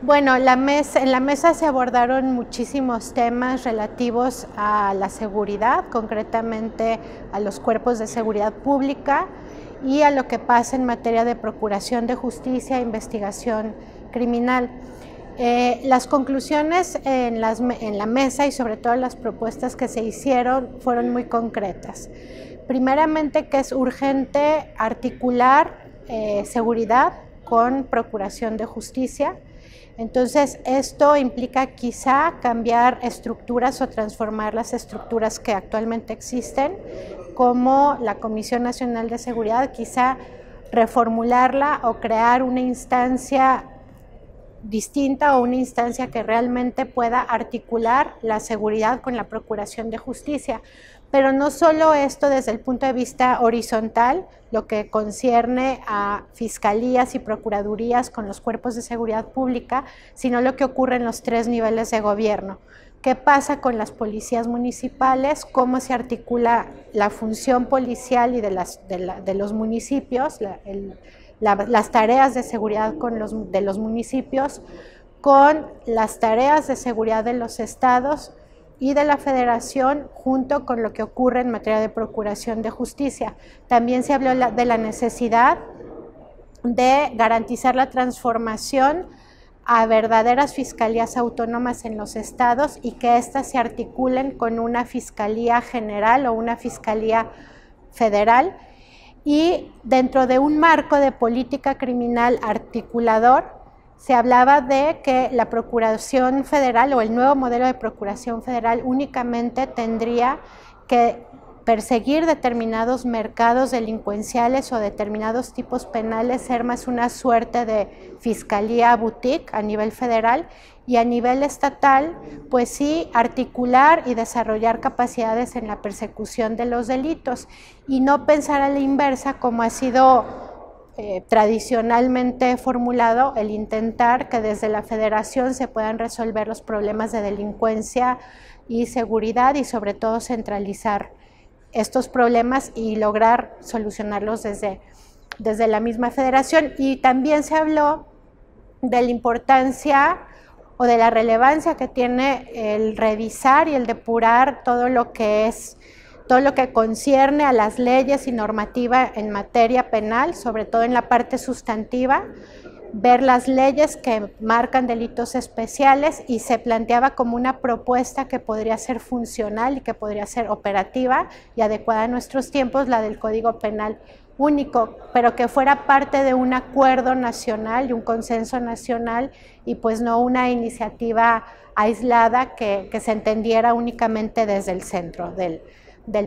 Bueno, en la mesa se abordaron muchísimos temas relativos a la seguridad, concretamente a los cuerpos de seguridad pública y a lo que pasa en materia de procuración de justicia e investigación criminal. Eh, las conclusiones en, la mesa y sobre todo las propuestas que se hicieron fueron muy concretas. Primeramente que es urgente articular eh, seguridad con procuración de justicia. Entonces, esto implica quizá cambiar estructuras o transformar las estructuras que actualmente existen, como la Comisión Nacional de Seguridad, quizá reformularla o crear una instancia distinta o una instancia que realmente pueda articular la seguridad con la procuración de justicia. Pero no solo esto desde el punto de vista horizontal, lo que concierne a fiscalías y procuradurías con los cuerpos de seguridad pública, sino lo que ocurre en los tres niveles de gobierno. ¿Qué pasa con las policías municipales? ¿Cómo se articula la función policial y de, los municipios? las tareas de seguridad de los municipios, con las tareas de seguridad de los estados y de la federación junto con lo que ocurre en materia de procuración de justicia. También se habló de la necesidad de garantizar la transformación a verdaderas fiscalías autónomas en los estados y que éstas se articulen con una fiscalía general o una fiscalía federal y dentro de un marco de política criminal articulador se hablaba de que la Procuración Federal o el nuevo modelo de Procuración Federal únicamente tendría que perseguir determinados mercados delincuenciales o determinados tipos penales, ser más una suerte de fiscalía boutique a nivel federal y a nivel estatal, pues sí, articular y desarrollar capacidades en la persecución de los delitos y no pensar a la inversa como ha sido eh, tradicionalmente formulado el intentar que desde la federación se puedan resolver los problemas de delincuencia y seguridad y sobre todo centralizar estos problemas y lograr solucionarlos desde, desde la misma federación. Y también se habló de la importancia o de la relevancia que tiene el revisar y el depurar todo lo que es todo lo que concierne a las leyes y normativa en materia penal, sobre todo en la parte sustantiva, ver las leyes que marcan delitos especiales y se planteaba como una propuesta que podría ser funcional y que podría ser operativa y adecuada a nuestros tiempos, la del Código Penal único, pero que fuera parte de un acuerdo nacional y un consenso nacional y pues no una iniciativa aislada que, se entendiera únicamente desde el centro del,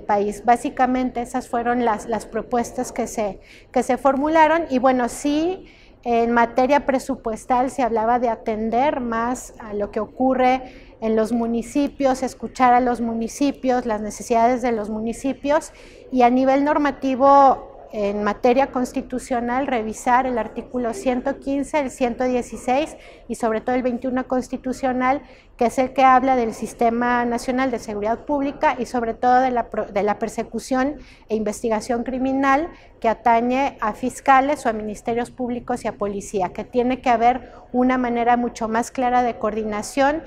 país. Básicamente esas fueron las, propuestas que se formularon y bueno, sí en materia presupuestal se hablaba de atender más a lo que ocurre en los municipios, escuchar a los municipios, las necesidades de los municipios y a nivel normativo en materia constitucional revisar el artículo 115, el 116 y sobre todo el 21 constitucional, que es el que habla del Sistema Nacional de Seguridad Pública y sobre todo de la, de la persecución e investigación criminal que atañe a fiscales o a ministerios públicos y a policía, que tiene que haber una manera mucho más clara de coordinación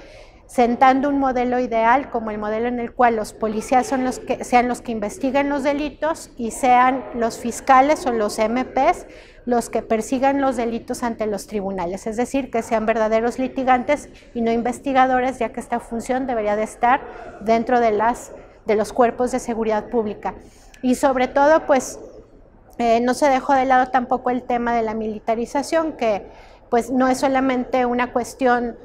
sentando un modelo ideal como el modelo en el cual los policías son los que, sean los que investiguen los delitos y sean los fiscales o los MPs los que persigan los delitos ante los tribunales, es decir, que sean verdaderos litigantes y no investigadores, ya que esta función debería de estar dentro de, las, de los cuerpos de seguridad pública. Y sobre todo, pues eh, no se dejó de lado tampoco el tema de la militarización, que pues no es solamente una cuestión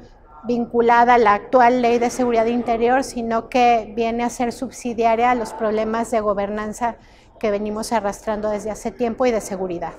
vinculada a la actual ley de seguridad interior, sino que viene a ser subsidiaria a los problemas de gobernanza que venimos arrastrando desde hace tiempo y de seguridad.